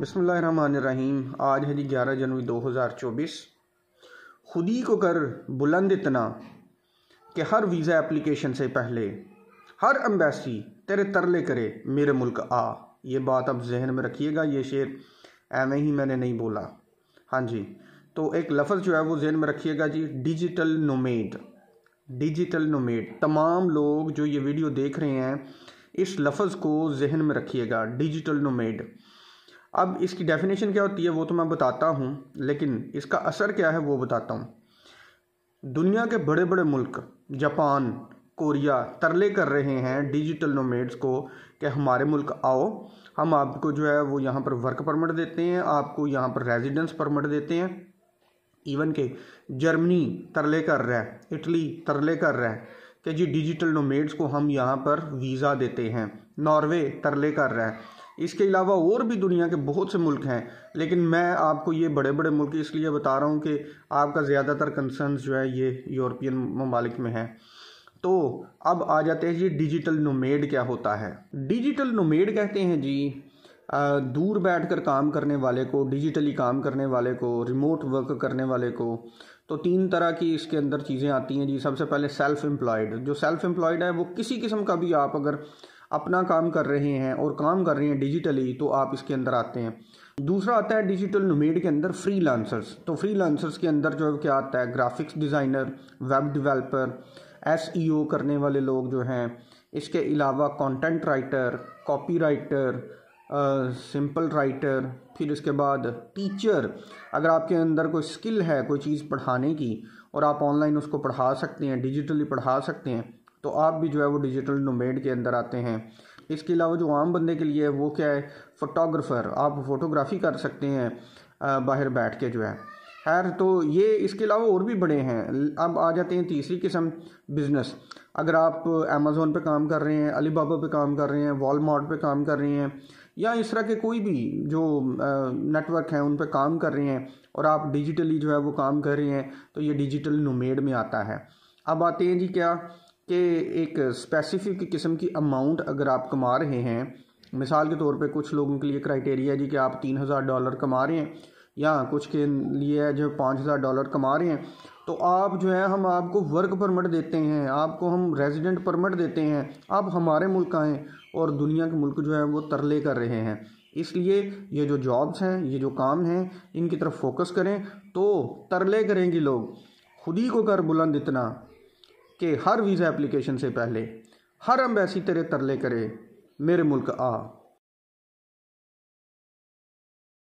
बसमीम आज है जी ग्यारह जनवरी 2024 खुदी को कर बुलंद इतना कि हर वीज़ा एप्लीकेशन से पहले हर एम्बेसी तेरे तरले करे मेरे मुल्क आ ये बात अब जहन में रखिएगा ये शेर एवें ही मैंने नहीं बोला हाँ जी तो एक लफ्ज़ जो है वो जहन में रखिएगा जी डिजिटल नोमेड डिजिटल नोमेड तमाम लोग जो ये वीडियो देख रहे हैं इस लफ्ज़ को जहन में रखिएगा डिजिटल नोमेड अब इसकी डेफिनेशन क्या होती है वो तो मैं बताता हूँ लेकिन इसका असर क्या है वो बताता हूँ दुनिया के बड़े बड़े मुल्क जापान कोरिया तरले कर रहे हैं डिजिटल नोमेड्स को कि हमारे मुल्क आओ हम आपको जो है वो यहाँ पर वर्क परमिट देते हैं आपको यहाँ पर रेजिडेंस परमिट देते हैं इवन के जर्मनी तरले कर रहा है इटली तरले कर रहा है कि जी डिजिटल नोमेड्स को हम यहाँ पर वीज़ा देते हैं नॉर्वे तरले कर रहा है इसके अलावा और भी दुनिया के बहुत से मुल्क हैं लेकिन मैं आपको ये बड़े बड़े मुल्क इसलिए बता रहा हूँ कि आपका ज़्यादातर कंसर्न जो है ये यूरोपियन ममालिक में है तो अब आ जाते हैं जी डिजिटल नोमेड क्या होता है डिजिटल नोमेड कहते हैं जी आ, दूर बैठकर काम करने वाले को डिजिटली काम करने वाले को रिमोट वर्क करने वाले को तो तीन तरह की इसके अंदर चीज़ें आती हैं जी सबसे पहले सेल्फ़ एम्प्लॉयड जो सेल्फ़ एम्प्लॉयड है वो किसी किस्म का भी आप अगर अपना काम कर रहे हैं और काम कर रहे हैं डिजिटली तो आप इसके अंदर आते हैं दूसरा आता है डिजिटल नोमेड के अंदर फ्री लांसर्स तो फ्री लांसर्स के अंदर जो है क्या आता है graphics designer web developers करने वाले लोग जो हैं इसके अलावा content writer copywriter simple writer फिर इसके बाद टीचर अगर आपके अंदर कोई स्किल है कोई चीज़ पढ़ाने की और आप ऑनलाइन उसको पढ़ा सकते हैं डिजिटली पढ़ा सकते हैं तो आप भी जो है वो डिजिटल नोमेड के अंदर आते हैं इसके अलावा जो आम बंदे के लिए है वो क्या है फोटोग्राफर आप फोटोग्राफी कर सकते हैं बाहर बैठ के जो है खैर तो ये इसके अलावा और भी बड़े हैं अब आ जाते हैं तीसरी किस्म बिज़नेस अगर आप अमेज़ोन पे काम कर रहे हैं अली बाबा पे काम कर रहे हैं वॉलमार्ट पे काम कर रहे हैं या इस तरह के कोई भी जो नेटवर्क हैं उन पे काम कर रहे हैं और आप डिजिटली जो है वो काम कर रहे हैं तो ये डिजिटल नोमेड में आता है अब आते हैं जी क्या कि एक स्पेसिफिक किस्म की अमाउंट अगर आप कमा रहे हैं मिसाल के तौर पे कुछ लोगों के लिए क्राइटेरिया है जी कि आप तीन हज़ार डॉलर कमा रहे हैं या कुछ के लिए जो पाँच हज़ार डॉलर कमा रहे हैं तो आप जो है हम आपको वर्क परमिट देते हैं आपको हम रेजिडेंट परमिट देते हैं आप हमारे मुल्क आएँ और दुनिया के मुल्क जो है वो तरले कर रहे हैं इसलिए ये जो जॉब्स हैं ये जो काम हैं इनकी तरफ फोकस करें तो तरले करेंगे लोग खुद ही को कर बुलंद इतना कि हर वीज़ा एप्लीकेशन से पहले हर अम्बेसी तेरे तरले करे मेरे मुल्क आ